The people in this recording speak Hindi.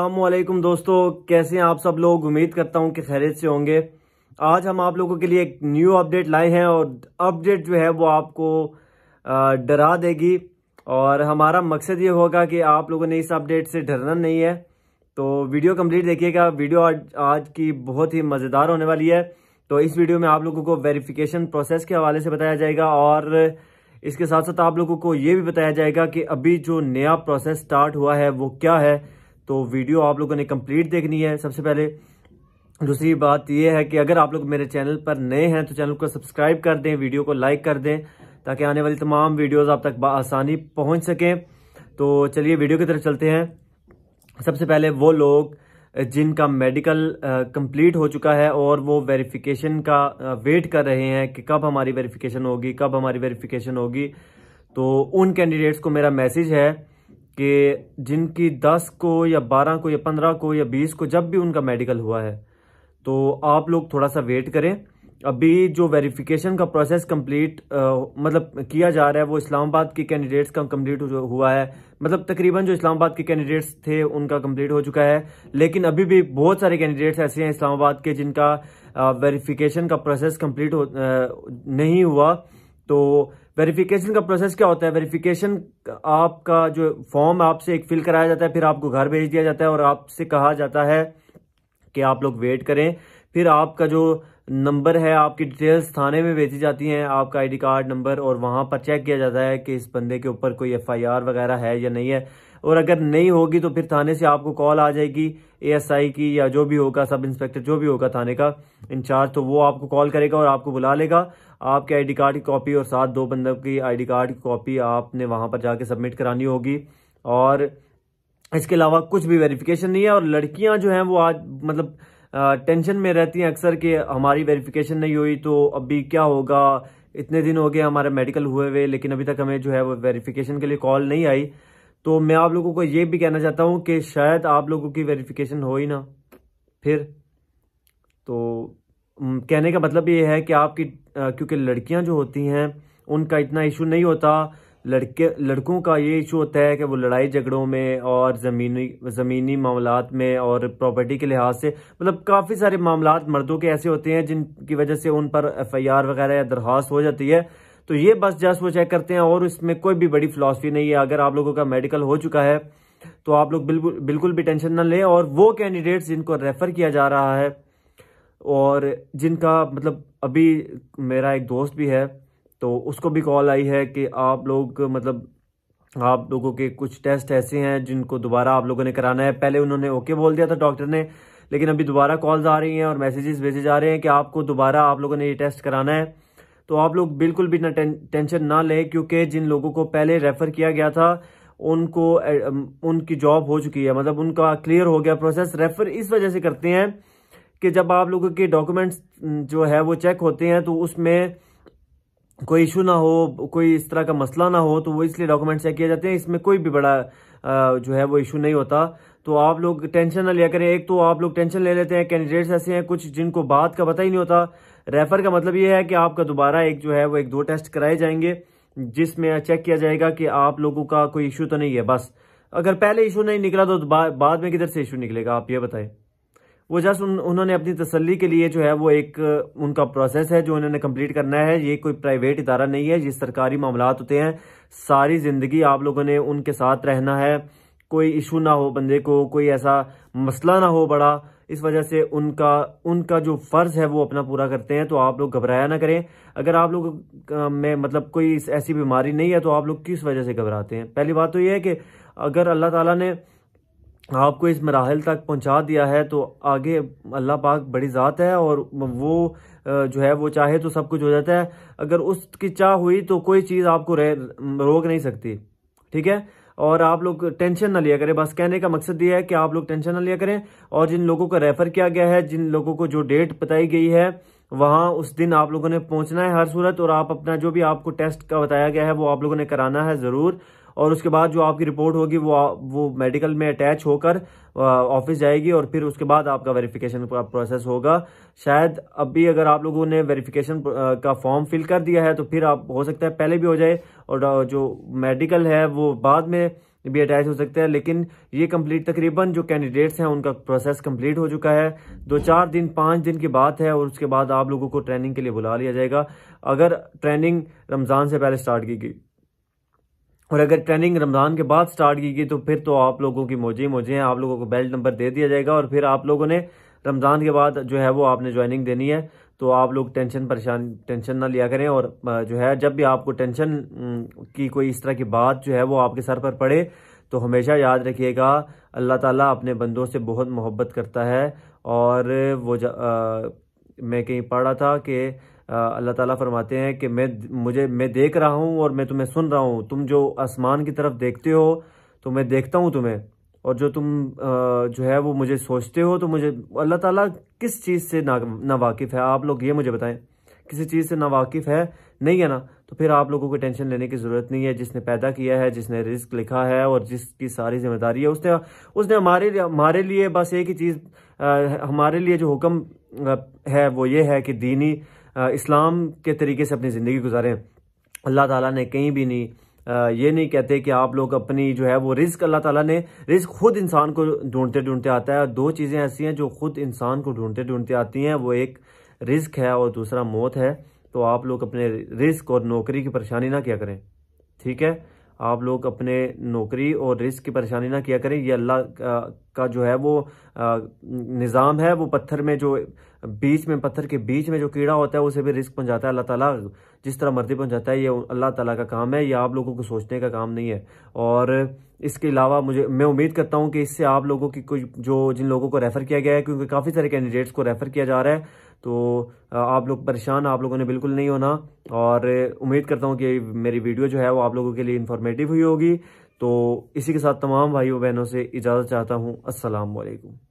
अल्लाम दोस्तों कैसे हैं आप सब लोग उम्मीद करता हूं कि खैरियत से होंगे आज हम आप लोगों के लिए एक न्यू अपडेट लाए हैं और अपडेट जो है वो आपको डरा देगी और हमारा मकसद ये होगा कि आप लोगों ने इस अपडेट से डरना नहीं है तो वीडियो कंप्लीट देखिएगा वीडियो आज आज की बहुत ही मज़ेदार होने वाली है तो इस वीडियो में आप लोगों को वेरीफिकेशन प्रोसेस के हवाले से बताया जाएगा और इसके साथ साथ आप लोगों को ये भी बताया जाएगा कि अभी जो नया प्रोसेस स्टार्ट हुआ है वो क्या है तो वीडियो आप लोगों ने कंप्लीट देखनी है सबसे पहले दूसरी बात यह है कि अगर आप लोग मेरे चैनल पर नए हैं तो चैनल को सब्सक्राइब कर दें वीडियो को लाइक कर दें ताकि आने वाली तमाम वीडियोस आप तक आसानी पहुंच सकें तो चलिए वीडियो की तरफ चलते हैं सबसे पहले वो लोग जिनका मेडिकल कंप्लीट हो चुका है और वो वेरिफिकेशन का वेट कर रहे हैं कि कब हमारी वेरिफिकेशन होगी कब हमारी वेरिफिकेशन होगी तो उन कैंडिडेट्स को मेरा मैसेज है कि जिनकी दस को या बारह को या पंद्रह को या बीस को जब भी उनका मेडिकल हुआ है तो आप लोग थोड़ा सा वेट करें अभी जो वेरिफिकेशन का प्रोसेस कंप्लीट मतलब किया जा रहा है वो इस्लामाबाद के कैंडिडेट्स का कंप्लीट हुआ है मतलब तकरीबन जो इस्लामाबाद के कैंडिडेट्स थे उनका कंप्लीट हो चुका है लेकिन अभी भी बहुत सारे कैंडिडेट्स ऐसे हैं इस्लामाबाद के जिनका वेरिफिकेशन का प्रोसेस कंप्लीट नहीं हुआ तो वेरिफिकेशन का प्रोसेस क्या होता है वेरिफिकेशन आपका जो फॉर्म आपसे एक फिल कराया जाता है फिर आपको घर भेज दिया जाता है और आपसे कहा जाता है कि आप लोग वेट करें फिर आपका जो नंबर है आपकी डिटेल्स थाने में भेजी जाती हैं आपका आईडी कार्ड नंबर और वहां पर चेक किया जाता है कि इस बंदे के ऊपर कोई एफआईआर वगैरह है या नहीं है और अगर नहीं होगी तो फिर थाने से आपको कॉल आ जाएगी एएसआई की या जो भी होगा सब इंस्पेक्टर जो भी होगा थाने का इंचार्ज तो वो आपको कॉल करेगा और आपको बुला लेगा आपके आईडी कार्ड की कॉपी और साथ दो बंदों की आईडी कार्ड की कॉपी आपने वहां पर जाके सबमिट करानी होगी और इसके अलावा कुछ भी वेरिफिकेशन नहीं है और लड़कियां जो हैं वो आज मतलब टेंशन में रहती हैं अक्सर कि हमारी वेरिफिकेशन नहीं हुई तो अभी क्या होगा इतने दिन हो गए हमारे मेडिकल हुए हुए लेकिन अभी तक हमें जो है वो वेरिफिकेशन के लिए कॉल नहीं आई तो मैं आप लोगों को ये भी कहना चाहता हूँ कि शायद आप लोगों की वेरिफिकेशन हो ही ना फिर तो कहने का मतलब ये है कि आपकी क्योंकि लड़कियाँ जो होती हैं उनका इतना इशू नहीं होता लड़के लड़कों का ये इशू होता है कि वो लड़ाई झगड़ों में और ज़मीनी ज़मीनी मामला में और प्रॉपर्टी के लिहाज से मतलब काफ़ी सारे मामला मर्दों के ऐसे होते हैं जिनकी वजह से उन पर एफ आई आर वगैरह या दरख्वास्त हो जाती है तो ये बस जस्ट वो चेक करते हैं और इसमें कोई भी बड़ी फ़िलासफ़ी नहीं है अगर आप लोगों का मेडिकल हो चुका है तो आप लोग बिल्कुल बिल्कुल भी टेंशन ना लें और वो कैंडिडेट्स जिनको रेफ़र किया जा रहा है और जिनका मतलब अभी मेरा एक दोस्त भी है तो उसको भी कॉल आई है कि आप लोग मतलब आप लोगों के कुछ टेस्ट ऐसे हैं जिनको दोबारा आप लोगों ने कराना है पहले उन्होंने ओके बोल दिया था डॉक्टर ने लेकिन अभी दोबारा कॉल्स आ रही हैं और मैसेजेस भेजे जा रहे हैं कि आपको दोबारा आप लोगों ने ये टेस्ट कराना है तो आप लोग बिल्कुल भी ना टेंशन ना लें क्योंकि जिन लोगों को पहले रेफ़र किया गया था उनको उनकी जॉब हो चुकी है मतलब उनका क्लियर हो गया प्रोसेस रेफ़र इस वजह से करते हैं कि जब आप लोगों के डॉक्यूमेंट्स जो है वो चेक होते हैं तो उसमें कोई इशू ना हो कोई इस तरह का मसला ना हो तो वो इसलिए डॉक्यूमेंट चेक किए जाते हैं इसमें कोई भी बड़ा जो है वो इशू नहीं होता तो आप लोग टेंशन ना लिया करें एक तो आप लोग टेंशन ले लेते हैं कैंडिडेट्स ऐसे हैं कुछ जिनको बात का पता ही नहीं होता रेफर का मतलब ये है कि आपका दोबारा एक जो है वो एक दो टेस्ट कराए जाएंगे जिसमें चेक किया जाएगा कि आप लोगों का कोई इशू तो नहीं है बस अगर पहले इशू नहीं निकला तो बाद में किधर से इशू निकलेगा आप ये बताएं वो जस्ट उन, उन्होंने अपनी तसल्ली के लिए जो है वो एक उनका प्रोसेस है जो उन्होंने कंप्लीट करना है ये कोई प्राइवेट इदारा नहीं है ये सरकारी मामला होते हैं सारी ज़िंदगी आप लोगों ने उनके साथ रहना है कोई इशू ना हो बंदे को कोई ऐसा मसला ना हो बड़ा इस वजह से उनका उनका जो फ़र्ज़ है वो अपना पूरा करते हैं तो आप लोग घबराया ना करें अगर आप लोग में मतलब कोई ऐसी बीमारी नहीं है तो आप लोग किस वजह से घबराते हैं पहली बात तो ये है कि अगर अल्लाह ताला ने आपको इस मराहल तक पहुंचा दिया है तो आगे अल्लाह पाक बड़ी ज़ात है और वो जो है वो चाहे तो सब कुछ हो जाता है अगर उसकी चाह हुई तो कोई चीज़ आपको रह रोक नहीं सकती ठीक है और आप लोग टेंशन ना लिया करें बस कहने का मकसद ये है कि आप लोग टेंशन ना लिया करें और जिन लोगों को रेफ़र किया गया है जिन लोगों को जो डेट बताई गई है वहाँ उस दिन आप लोगों ने पहुँचना है हर सूरत और आप अपना जो भी आपको टेस्ट का बताया गया है वो आप लोगों ने कराना है ज़रूर और उसके बाद जो आपकी रिपोर्ट होगी वो वो मेडिकल में अटैच होकर ऑफिस जाएगी और फिर उसके बाद आपका वेरिफिकेशन का प्रोसेस होगा शायद अब भी अगर आप लोगों ने वेरिफिकेशन का फॉर्म फिल कर दिया है तो फिर आप हो सकता है पहले भी हो जाए और जो मेडिकल है वो बाद में भी अटैच हो सकते हैं लेकिन ये कंप्लीट तकरीबन जो कैंडिडेट्स हैं उनका प्रोसेस कंप्लीट हो चुका है दो चार दिन पांच दिन की बात है और उसके बाद आप लोगों को ट्रेनिंग के लिए बुला लिया जाएगा अगर ट्रेनिंग रमज़ान से पहले स्टार्ट की गई और अगर ट्रेनिंग रमज़ान के बाद स्टार्ट की गई तो फिर तो आप लोगों की मौजे मोजे हैं आप लोगों को बेल्ट नंबर दे दिया जाएगा और फिर आप लोगों ने रमज़ान के बाद जो है वो आपने ज्वाइनिंग देनी है तो आप लोग टेंशन परेशान टेंशन ना लिया करें और जो है जब भी आपको टेंशन की कोई इस तरह की बात जो है वो आपके सर पर पड़े तो हमेशा याद रखिएगा अल्लाह ताला अपने बंदों से बहुत मोहब्बत करता है और वो ज, आ, मैं कहीं पढ़ रहा था कि अल्लाह ताला फरमाते हैं कि मैं मुझे मैं देख रहा हूँ और मैं तुम्हें सुन रहा हूँ तुम जो आसमान की तरफ देखते हो तो मैं देखता हूँ तुम्हें और जो तुम जो है वो मुझे सोचते हो तो मुझे अल्लाह ताला किस चीज़ से ना वाकिफ है आप लोग ये मुझे बताएं किसी चीज़ से वाकिफ है नहीं है ना तो फिर आप लोगों को टेंशन लेने की ज़रूरत नहीं है जिसने पैदा किया है जिसने रिस्क लिखा है और जिसकी सारी जिम्मेदारी है उसने उसने हमारे हमारे लिए बस एक ही चीज़ हमारे लिए जो हुक्म है वो ये है कि दीनी इस्लाम के तरीके से अपनी ज़िंदगी गुजारें अल्लाह ताला ने कहीं भी नहीं ये नहीं कहते कि आप लोग अपनी जो है वो रिस्क अल्लाह ताला ने रिस्क खुद इंसान को ढूंढते ढूंढते आता है और दो चीज़ें ऐसी हैं जो खुद इंसान को ढूंढते ढूंढते आती हैं वो एक रिस्क है और दूसरा मौत है तो आप लोग अपने रिस्क और नौकरी की परेशानी ना क्या करें ठीक है आप लोग अपने नौकरी और रिस्क की परेशानी ना किया करें ये अल्लाह का जो है वो निज़ाम है वो पत्थर में जो बीच में पत्थर के बीच में जो कीड़ा होता है उसे भी रिस्क पहुंचाता है अल्लाह ताला जिस तरह मर्जी पहुंचाता है ये अल्लाह ताला का काम है ये आप लोगों को सोचने का काम नहीं है और इसके अलावा मुझे मैं उम्मीद करता हूँ कि इससे आप लोगों की कुछ जो जिन लोगों को रेफ़र किया गया है क्योंकि काफ़ी सारे कैंडिडेट्स को रेफ़र किया जा रहा है तो आप लोग परेशान आप लोगों ने बिल्कुल नहीं होना और उम्मीद करता हूँ कि मेरी वीडियो जो है वो आप लोगों के लिए इन्फॉर्मेटिव हुई होगी तो इसी के साथ तमाम भाइयों बहनों से इजाज़त चाहता हूँ असलकम